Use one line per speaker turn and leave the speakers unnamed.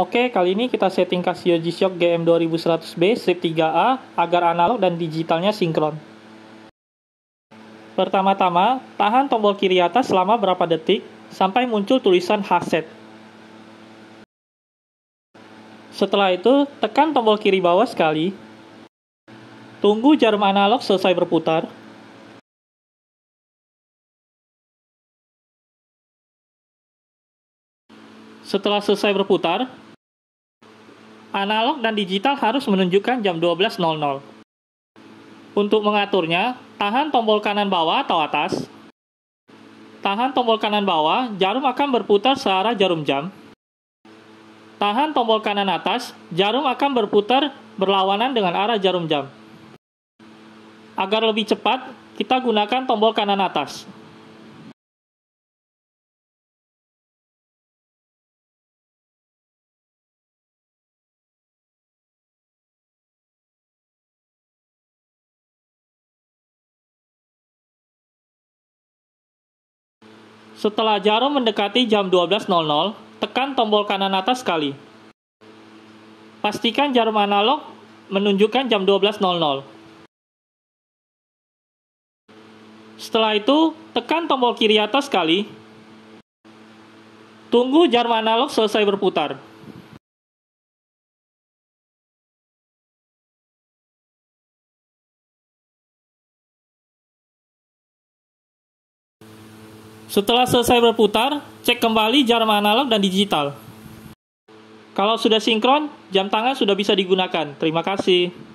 Oke, kali ini kita setting Casio G-Shock GM2100B strip 3A agar analog dan digitalnya sinkron. Pertama-tama, tahan tombol kiri atas selama berapa detik sampai muncul tulisan h Setelah itu, tekan tombol kiri bawah sekali. Tunggu jarum analog selesai berputar.
Setelah selesai
berputar, analog dan digital harus menunjukkan jam 12.00. Untuk mengaturnya, tahan tombol kanan bawah atau atas. Tahan tombol kanan bawah, jarum akan berputar searah jarum jam. Tahan tombol kanan atas, jarum akan berputar berlawanan dengan arah jarum jam. Agar lebih cepat, kita gunakan tombol kanan atas. Setelah jarum mendekati jam 12.00, tekan tombol kanan atas sekali. Pastikan jarum analog menunjukkan jam 12.00. Setelah itu, tekan tombol kiri atas sekali. Tunggu jarum analog selesai berputar. Setelah selesai berputar, cek kembali jarum analog dan digital. Kalau sudah sinkron, jam tangan sudah bisa digunakan. Terima kasih.